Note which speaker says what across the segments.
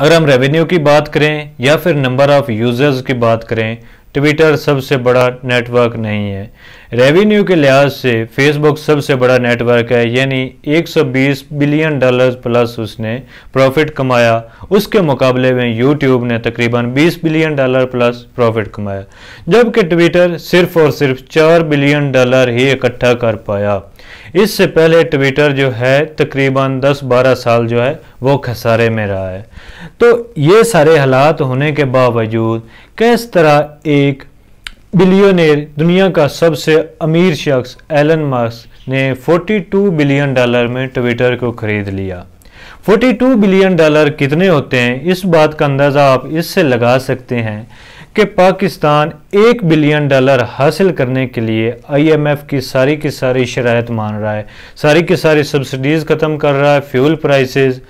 Speaker 1: अगर हम रेवेन्यू की बात करें या फिर नंबर ऑफ़ यूज़र्स की बात करें ट्विटर सबसे बड़ा नेटवर्क नहीं है रेवेन्यू के लिहाज से फेसबुक सबसे बड़ा नेटवर्क है यानी 120 बिलियन डॉलर्स प्लस उसने प्रॉफिट कमाया उसके मुकाबले में यूट्यूब ने तकरीबन 20 बिलियन डॉलर प्लस प्रॉफिट कमाया जबकि ट्विटर सिर्फ और सिर्फ 4 बिलियन डॉलर ही इकट्ठा कर पाया इससे पहले ट्विटर जो है तकरीबन 10-12 साल जो है वो खसारे में रहा है तो ये सारे हालात होने के बावजूद किस तरह एक बिलियनर दुनिया का सबसे अमीर शख्स एलन मास्क ने 42 बिलियन डॉलर में ट्विटर को खरीद लिया 42 बिलियन डॉलर कितने होते हैं इस बात का अंदाज़ा आप इससे लगा सकते हैं कि पाकिस्तान एक बिलियन डॉलर हासिल करने के लिए आईएमएफ की सारी की सारी शरात मान रहा है सारी की सारी सब्सिडीज़ ख़त्म कर रहा है फ्यूल प्राइसेस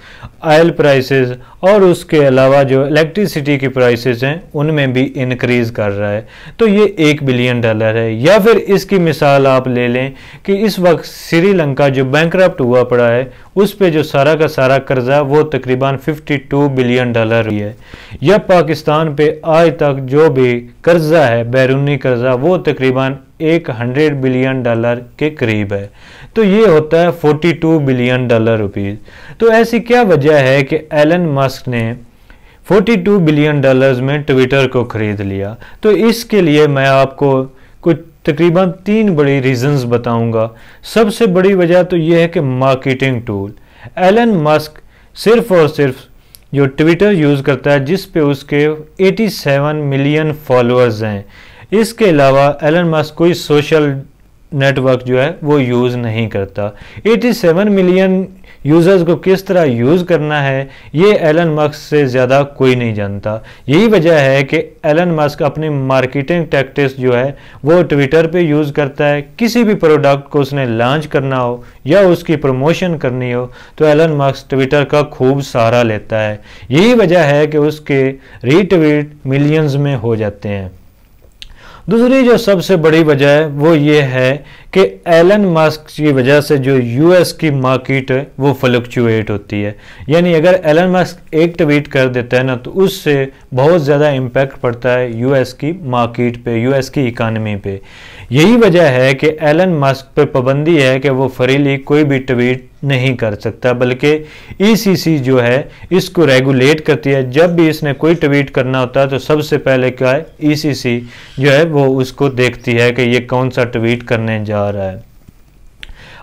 Speaker 1: आयल प्राइसेस और उसके अलावा जो इलेक्ट्रिसिटी की प्राइसेस हैं उनमें भी इनक्रीज़ कर रहा है तो ये एक बिलियन डॉलर है या फिर इसकी मिसाल आप ले लें कि इस वक्त श्रीलंका जो बैंक हुआ पड़ा है उस पर जो सारा का सारा कर्जा वो तकरीबन 52 बिलियन डॉलर ही है या पाकिस्तान पे आज तक जो भी कर्जा है बैरूनी कर्जा वो तकरीबन एक हंड्रेड बिलियन डॉलर के करीब है तो ये होता है forty two billion dollar rupees तो ऐसी क्या वजह है कि एलन मस्क ने 42 बिलियन डॉलर्स में ट्विटर को ख़रीद लिया तो इसके लिए मैं आपको कुछ तकरीबन तीन बड़ी रीजंस बताऊंगा सबसे बड़ी वजह तो यह है कि मार्केटिंग टूल एलन मस्क सिर्फ और सिर्फ जो ट्विटर यूज़ करता है जिस पे उसके 87 मिलियन फॉलोअर्स हैं इसके अलावा एलन मस्क कोई सोशल नेटवर्क जो है वो यूज़ नहीं करता 87 मिलियन यूज़र्स को किस तरह यूज़ करना है ये एलन मस्क से ज़्यादा कोई नहीं जानता यही वजह है कि एलन मस्क अपनी मार्केटिंग टैक्टिक्स जो है वो ट्विटर पे यूज़ करता है किसी भी प्रोडक्ट को उसने लॉन्च करना हो या उसकी प्रमोशन करनी हो तो एलन मस्क ट्विटर का खूब सहारा लेता है यही वजह है कि उसके रीट्वीट मिलियंस में हो जाते हैं दूसरी जो सबसे बड़ी वजह है वो ये है कि एलन मस्क की वजह से जो यूएस की मार्केट है वो फ्लक्चुएट होती है यानी अगर एलन मस्क एक ट्वीट कर देता है ना तो उससे बहुत ज़्यादा इम्पैक्ट पड़ता है यूएस की मार्केट पे यूएस की इकानमी पे यही वजह है कि एलन मस्क पे पाबंदी है कि वो फ्रीली कोई भी ट्वीट नहीं कर सकता बल्कि ईसीसी e जो है इसको रेगुलेट करती है जब भी इसने कोई ट्वीट करना होता है तो सबसे पहले क्या है ईसीसी e जो है वो उसको देखती है कि ये कौन सा ट्वीट करने जा आ रहा है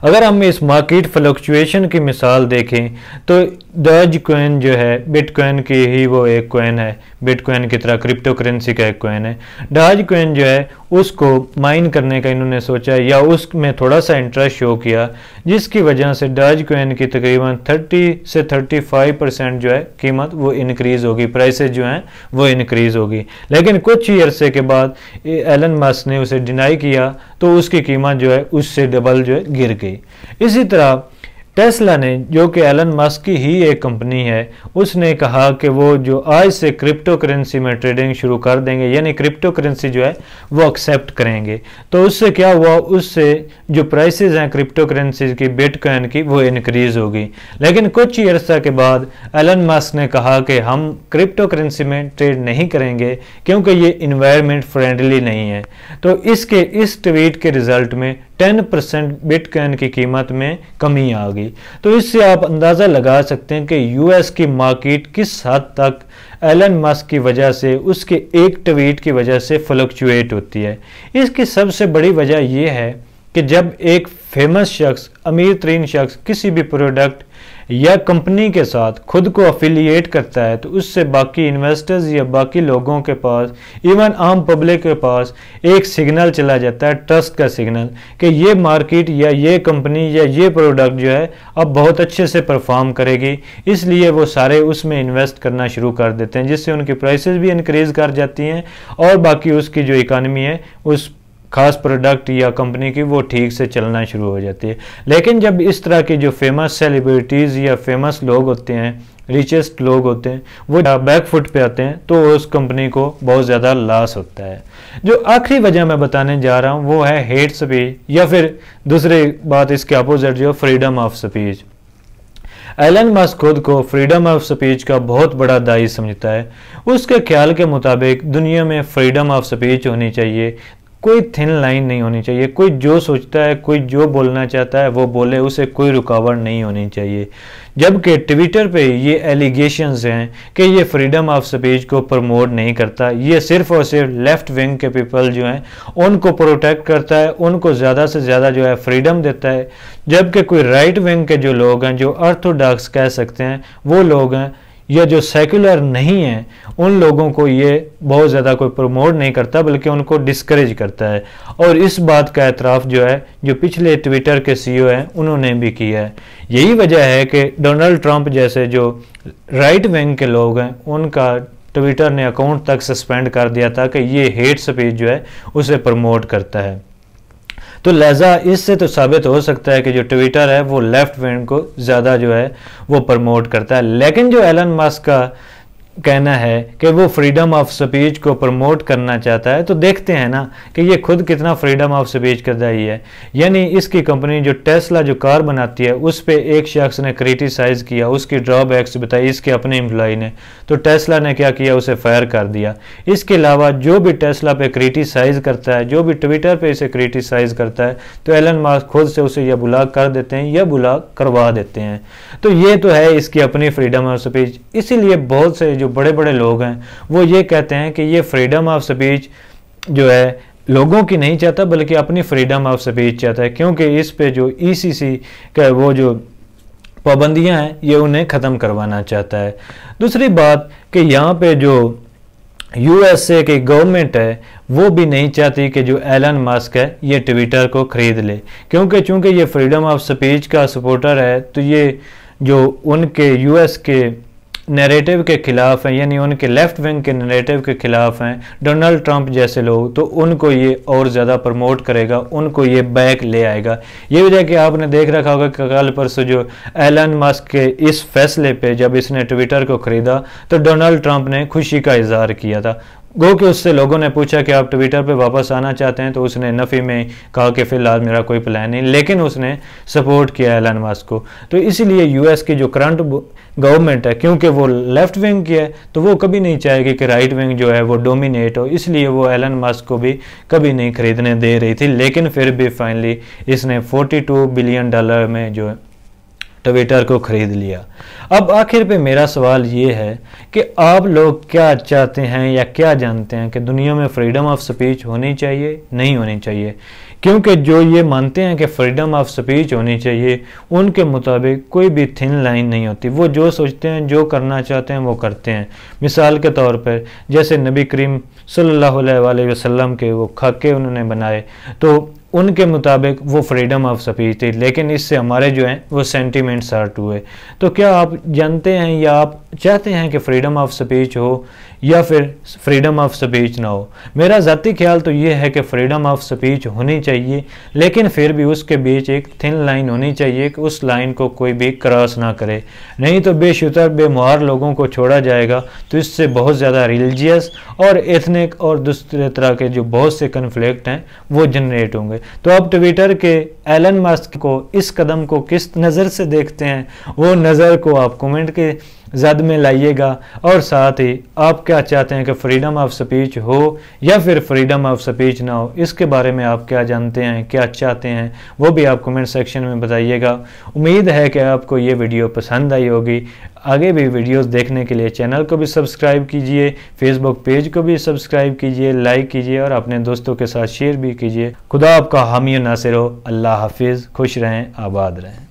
Speaker 1: अगर हम इस मार्केट फ्लक्चुएशन की मिसाल देखें तो दर्ज कोइन जो है बिटकॉइन की ही वो एक कोइन है बिटकॉइन की तरह क्रिप्टो करेंसी का एक कोइन है डज कोइन जो है उसको माइन करने का इन्होंने सोचा या उसमें थोड़ा सा इंटरेस्ट शो किया जिसकी वजह से डज कोइन की तकरीबन 30 से 35 परसेंट जो है कीमत वो इनक्रीज़ होगी प्राइसेस जो हैं वो इनक्रीज़ होगी लेकिन कुछ ही अरसे के बाद एलन मस ने उसे डिनाई किया तो उसकी कीमत जो है उससे डबल जो है गिर गई इसी तरह टेस्ला ने जो कि एलन मस्क की ही एक कंपनी है उसने कहा कि वो जो आज से क्रिप्टो करेंसी में ट्रेडिंग शुरू कर देंगे यानी क्रिप्टो करेंसी जो है वो एक्सेप्ट करेंगे तो उससे क्या हुआ उससे जो प्राइसेस हैं क्रिप्टो करेंसी की बिटकॉइन की वो इनक्रीज़ होगी लेकिन कुछ ही अर्सा के बाद एलन मस्क ने कहा कि हम क्रिप्टो करेंसी में ट्रेड नहीं करेंगे क्योंकि ये इन्वायरमेंट फ्रेंडली नहीं है तो इसके इस ट्वीट के रिजल्ट में 10 परसेंट बिटकॉइन की कीमत में कमी आ गई तो इससे आप अंदाज़ा लगा सकते हैं कि यूएस की मार्केट किस हद तक एलन मस्क की वजह से उसके एक ट्वीट की वजह से फ्लक्चुएट होती है इसकी सबसे बड़ी वजह यह है कि जब एक फेमस शख्स अमीर तरीन शख्स किसी भी प्रोडक्ट या कंपनी के साथ खुद को अफिलिएट करता है तो उससे बाकी इन्वेस्टर्स या बाकी लोगों के पास इवन आम पब्लिक के पास एक सिग्नल चला जाता है ट्रस्ट का सिग्नल कि ये मार्केट या ये कंपनी या ये प्रोडक्ट जो है अब बहुत अच्छे से परफॉर्म करेगी इसलिए वो सारे उसमें इन्वेस्ट करना शुरू कर देते हैं जिससे उनकी प्राइसेस भी इनक्रीज़ कर जाती हैं और बाकी उसकी जो इकानमी है उस ख़ास प्रोडक्ट या कंपनी की वो ठीक से चलना शुरू हो जाती है लेकिन जब इस तरह के जो फेमस सेलिब्रिटीज़ या फेमस लोग होते हैं रिचेस्ट लोग होते हैं वो बैक फुट पे आते हैं तो उस कंपनी को बहुत ज़्यादा लॉस होता है जो आखिरी वजह मैं बताने जा रहा हूँ वो है हेट स्पीच या फिर दूसरी बात इसके अपोजिट जो freedom of speech Elon Musk खुद को फ्रीडम ऑफ स्पीच का बहुत बड़ा दाई समझता है उसके ख्याल के मुताबिक दुनिया में फ्रीडम ऑफ स्पीच होनी चाहिए कोई थिन लाइन नहीं होनी चाहिए कोई जो सोचता है कोई जो बोलना चाहता है वो बोले उसे कोई रुकावट नहीं होनी चाहिए जबकि ट्विटर पे ये एलिगेशंस हैं कि ये फ्रीडम ऑफ स्पीच को प्रमोट नहीं करता ये सिर्फ और सिर्फ लेफ्ट विंग के पीपल जो हैं उनको प्रोटेक्ट करता है उनको ज़्यादा से ज़्यादा जो है फ्रीडम देता है जबकि कोई राइट विंग के जो लोग हैं जो अर्थोडाक्स कह सकते हैं वो लोग हैं या जो सेकुलर नहीं है उन लोगों को ये बहुत ज़्यादा कोई प्रमोट नहीं करता बल्कि उनको डिस्करेज करता है और इस बात का एतराफ़ जो है जो पिछले ट्विटर के सीईओ e हैं उन्होंने भी किया है यही वजह है कि डोनाल्ड ट्रंप जैसे जो राइट विंग के लोग हैं उनका ट्विटर ने अकाउंट तक सस्पेंड कर दिया था कि ये हेट स्पीच जो है उसे प्रमोट करता है तो लहजा इससे तो साबित हो सकता है कि जो ट्विटर है वो लेफ्ट विंग को ज़्यादा जो है वो प्रमोट करता है लेकिन जो एलन मस्क का कहना है कि वो फ्रीडम ऑफ स्पीच को प्रमोट करना चाहता है तो देखते हैं ना कि ये खुद कितना फ्रीडम ऑफ स्पीच कर रही है यानी इसकी कंपनी जो टेस्ला जो कार बनाती है उस पर एक शख्स ने क्रिटिसाइज़ किया उसकी ड्रॉबैक्स बताई इसके अपने एम्प्लॉई ने तो टेस्ला ने क्या किया उसे फायर कर दिया इसके अलावा जो भी टेस्ला पे क्रिटिसाइज़ करता है जो भी ट्विटर पर इसे क्रिटिसाइज़ करता है तो एलन मार्क खुद से उसे यह बुला कर देते हैं या बुला करवा देते हैं तो ये तो है इसकी अपनी फ्रीडम ऑफ स्पीच इसीलिए बहुत से जो जो बड़े बड़े लोग हैं वो ये कहते हैं कि ये फ्रीडम ऑफ स्पीच जो है लोगों की नहीं चाहता बल्कि अपनी फ्रीडम ऑफ स्पीच चाहता है क्योंकि इस पे जो ईसीसी e का वो जो पाबंदियां हैं ये उन्हें ख़त्म करवाना चाहता है दूसरी बात कि यहाँ पे जो यूएसए की गवर्नमेंट है वो भी नहीं चाहती कि जो एलन मास्क है ये ट्विटर को ख़रीद ले क्योंकि चूंकि ये फ्रीडम ऑफ स्पीच का सपोर्टर है तो ये जो उनके यूएस के नैरेटिव के खिलाफ हैं यानी उनके लेफ्ट विंग के नैरेटिव के खिलाफ हैं डोनाल्ड ट्रंप जैसे लोग तो उनको ये और ज़्यादा प्रमोट करेगा उनको ये बैक ले आएगा ये वजह कि आपने देख रखा होगा कि कल परसों जो एलन मस्क के इस फैसले पे जब इसने ट्विटर को ख़रीदा तो डोनाल्ड ट्रंप ने खुशी का इजहार किया था गो के उससे लोगों ने पूछा कि आप ट्विटर पे वापस आना चाहते हैं तो उसने नफ़ी में कहा कि फ़िलहाल मेरा कोई प्लान नहीं लेकिन उसने सपोर्ट किया एलन मास्क को तो इसीलिए यूएस की जो करंट गवर्नमेंट है क्योंकि वो लेफ्ट विंग की है तो वो कभी नहीं चाहेगी कि राइट विंग जो है वो डोमिनेट हो इसलिए वो एलन मास्क को भी कभी नहीं खरीदने दे रही थी लेकिन फिर भी फाइनली इसने फोर्टी बिलियन डॉलर में जो है ट्विटर को खरीद लिया अब आखिर पे मेरा सवाल ये है कि आप लोग क्या चाहते हैं या क्या जानते हैं कि दुनिया में फ्रीडम ऑफ स्पीच होनी चाहिए नहीं होनी चाहिए क्योंकि जो ये मानते हैं कि फ्रीडम ऑफ स्पीच होनी चाहिए उनके मुताबिक कोई भी थिन लाइन नहीं होती वो जो सोचते हैं जो करना चाहते हैं वो करते हैं मिसाल के तौर पर जैसे नबी करीम सल्लल्लाहु अलैहि वसल्लम के वो खाके उन्होंने बनाए तो उनके मुताबिक वो फ्रीडम ऑफ स्पीच थी लेकिन इससे हमारे जो हैं वो सेंटीमेंट्स हर्ट हुए तो क्या आप जानते हैं या आप चाहते हैं कि फ्रीडम ऑफ स्पीच हो या फिर फ्रीडम ऑफ स्पीच ना हो मेरा ज़ाती ख्याल तो ये है कि फ्रीडम ऑफ स्पीच होनी चाहिए लेकिन फिर भी उसके बीच एक थिन लाइन होनी चाहिए कि उस लाइन को कोई भी क्रॉस ना करे नहीं तो बेशुतर बेमुहार लोगों को छोड़ा जाएगा तो इससे बहुत ज़्यादा रिलीजियस और एथनिक और दूसरे तरह के जो बहुत से कन्फ्लिक्ट हैं वो जनरेट होंगे तो अब ट्विटर के एलन मस्क को इस कदम को किस नज़र से देखते हैं वो नज़र को आप कमेंट के जद में लाइएगा और साथ ही आप क्या चाहते हैं कि फ्रीडम ऑफ स्पीच हो या फिर फ्रीडम ऑफ स्पीच ना हो इसके बारे में आप क्या जानते हैं क्या चाहते हैं वो भी आप कमेंट सेक्शन में बताइएगा उम्मीद है कि आपको ये वीडियो पसंद आई होगी आगे भी वीडियोस देखने के लिए चैनल को भी सब्सक्राइब कीजिए फेसबुक पेज को भी सब्सक्राइब कीजिए लाइक कीजिए और अपने दोस्तों के साथ शेयर भी कीजिए खुदा आपका हामी नासिर हो अल्लाह हाफिज़ खुश रहें आबाद रहें